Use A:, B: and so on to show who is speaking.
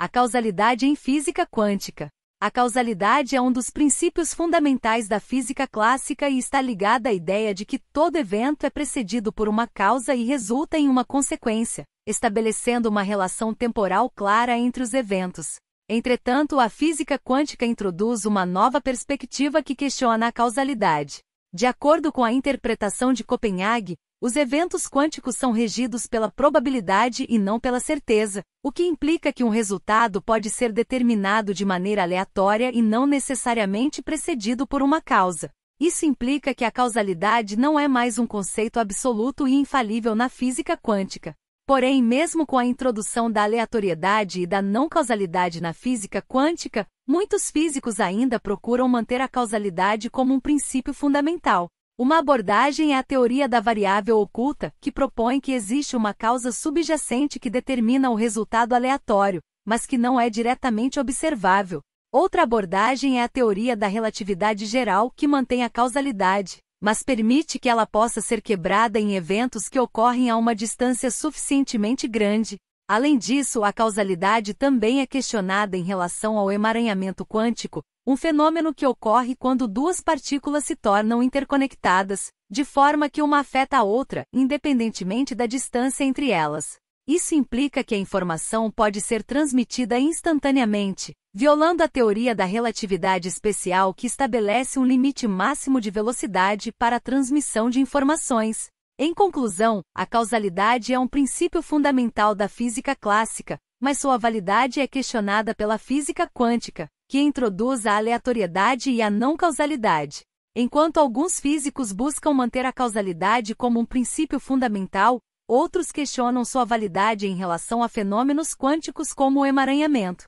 A: A causalidade em física quântica. A causalidade é um dos princípios fundamentais da física clássica e está ligada à ideia de que todo evento é precedido por uma causa e resulta em uma consequência, estabelecendo uma relação temporal clara entre os eventos. Entretanto, a física quântica introduz uma nova perspectiva que questiona a causalidade. De acordo com a interpretação de Copenhague, os eventos quânticos são regidos pela probabilidade e não pela certeza, o que implica que um resultado pode ser determinado de maneira aleatória e não necessariamente precedido por uma causa. Isso implica que a causalidade não é mais um conceito absoluto e infalível na física quântica. Porém, mesmo com a introdução da aleatoriedade e da não causalidade na física quântica, muitos físicos ainda procuram manter a causalidade como um princípio fundamental. Uma abordagem é a teoria da variável oculta, que propõe que existe uma causa subjacente que determina o resultado aleatório, mas que não é diretamente observável. Outra abordagem é a teoria da relatividade geral, que mantém a causalidade, mas permite que ela possa ser quebrada em eventos que ocorrem a uma distância suficientemente grande, Além disso, a causalidade também é questionada em relação ao emaranhamento quântico, um fenômeno que ocorre quando duas partículas se tornam interconectadas, de forma que uma afeta a outra, independentemente da distância entre elas. Isso implica que a informação pode ser transmitida instantaneamente, violando a teoria da relatividade especial que estabelece um limite máximo de velocidade para a transmissão de informações, em conclusão, a causalidade é um princípio fundamental da física clássica, mas sua validade é questionada pela física quântica, que introduz a aleatoriedade e a não causalidade. Enquanto alguns físicos buscam manter a causalidade como um princípio fundamental, outros questionam sua validade em relação a fenômenos quânticos como o emaranhamento.